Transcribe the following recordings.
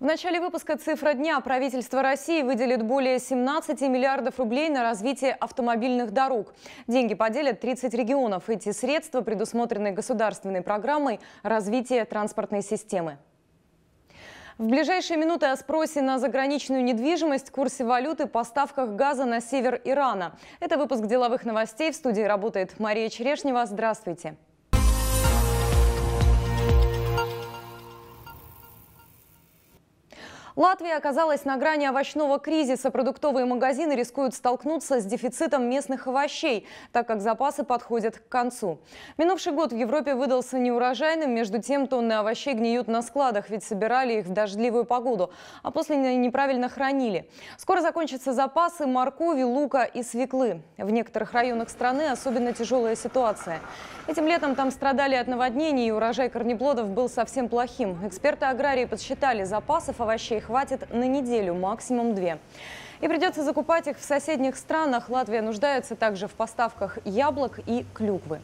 В начале выпуска «Цифра дня» правительство России выделит более 17 миллиардов рублей на развитие автомобильных дорог. Деньги поделят 30 регионов. Эти средства предусмотрены государственной программой развития транспортной системы. В ближайшие минуты о спросе на заграничную недвижимость, курсе валюты, поставках газа на север Ирана. Это выпуск деловых новостей. В студии работает Мария Черешнева. Здравствуйте. Латвия оказалась на грани овощного кризиса. Продуктовые магазины рискуют столкнуться с дефицитом местных овощей, так как запасы подходят к концу. Минувший год в Европе выдался неурожайным. Между тем, тонны овощей гниют на складах, ведь собирали их в дождливую погоду, а после неправильно хранили. Скоро закончатся запасы моркови, лука и свеклы. В некоторых районах страны особенно тяжелая ситуация. Этим летом там страдали от наводнений, и урожай корнеплодов был совсем плохим. Эксперты аграрии подсчитали запасов овощей хватит на неделю, максимум две. И придется закупать их в соседних странах. Латвия нуждается также в поставках яблок и клюквы.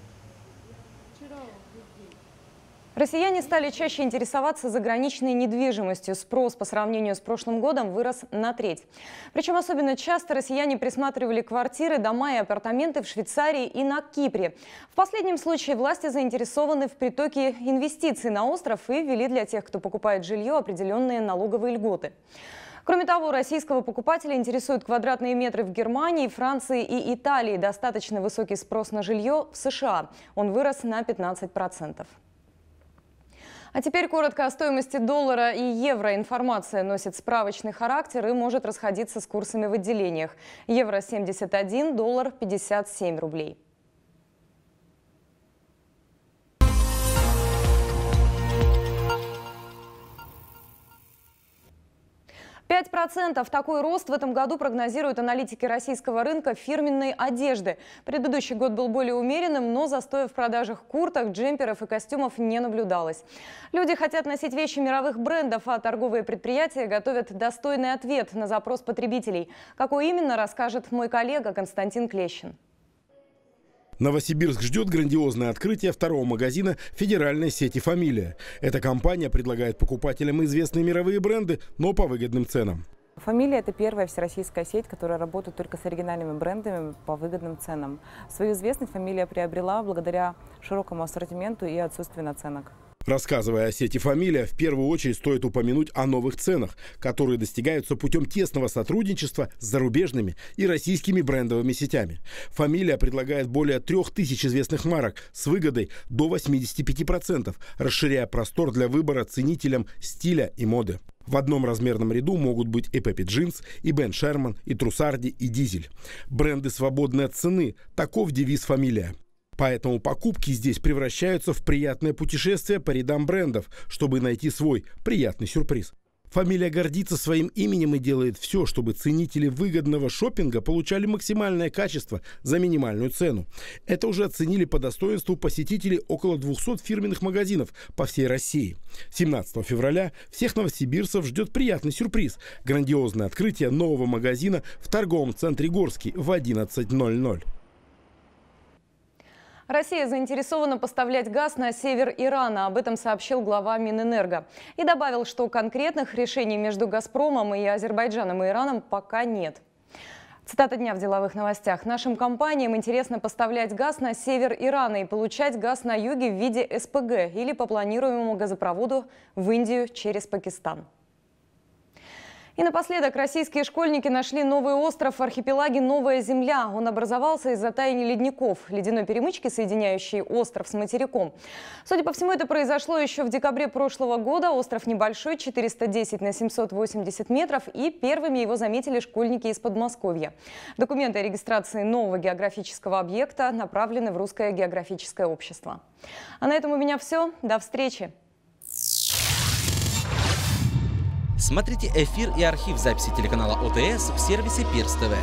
Россияне стали чаще интересоваться заграничной недвижимостью. Спрос по сравнению с прошлым годом вырос на треть. Причем особенно часто россияне присматривали квартиры, дома и апартаменты в Швейцарии и на Кипре. В последнем случае власти заинтересованы в притоке инвестиций на остров и ввели для тех, кто покупает жилье, определенные налоговые льготы. Кроме того, российского покупателя интересуют квадратные метры в Германии, Франции и Италии. Достаточно высокий спрос на жилье в США. Он вырос на 15%. А теперь коротко о стоимости доллара и евро. Информация носит справочный характер и может расходиться с курсами в отделениях. Евро 71, доллар 57 рублей. 5% такой рост в этом году прогнозируют аналитики российского рынка фирменной одежды. Предыдущий год был более умеренным, но застоя в продажах курток, джемперов и костюмов не наблюдалось. Люди хотят носить вещи мировых брендов, а торговые предприятия готовят достойный ответ на запрос потребителей. Какой именно, расскажет мой коллега Константин Клещин. Новосибирск ждет грандиозное открытие второго магазина федеральной сети «Фамилия». Эта компания предлагает покупателям известные мировые бренды, но по выгодным ценам. Фамилия – это первая всероссийская сеть, которая работает только с оригинальными брендами по выгодным ценам. Свою известность фамилия приобрела благодаря широкому ассортименту и отсутствию наценок. Рассказывая о сети «Фамилия», в первую очередь стоит упомянуть о новых ценах, которые достигаются путем тесного сотрудничества с зарубежными и российскими брендовыми сетями. «Фамилия» предлагает более 3000 известных марок с выгодой до 85%, расширяя простор для выбора ценителям стиля и моды. В одном размерном ряду могут быть и Пеппи Джинс, и Бен Шерман, и Трусарди, и Дизель. Бренды свободны от цены – таков девиз «Фамилия». Поэтому покупки здесь превращаются в приятное путешествие по рядам брендов, чтобы найти свой приятный сюрприз. Фамилия гордится своим именем и делает все, чтобы ценители выгодного шопинга получали максимальное качество за минимальную цену. Это уже оценили по достоинству посетители около 200 фирменных магазинов по всей России. 17 февраля всех новосибирцев ждет приятный сюрприз – грандиозное открытие нового магазина в торговом центре «Горский» в 11.00. Россия заинтересована поставлять газ на север Ирана. Об этом сообщил глава Минэнерго. И добавил, что конкретных решений между «Газпромом» и Азербайджаном и Ираном пока нет. Цитата дня в деловых новостях. Нашим компаниям интересно поставлять газ на север Ирана и получать газ на юге в виде СПГ или по планируемому газопроводу в Индию через Пакистан. И напоследок, российские школьники нашли новый остров в архипелаге «Новая земля». Он образовался из-за таяния ледников, ледяной перемычки, соединяющей остров с материком. Судя по всему, это произошло еще в декабре прошлого года. Остров небольшой, 410 на 780 метров, и первыми его заметили школьники из Подмосковья. Документы о регистрации нового географического объекта направлены в Русское географическое общество. А на этом у меня все. До встречи! Смотрите эфир и архив записи телеканала ОТС в сервисе Пирс ТВ.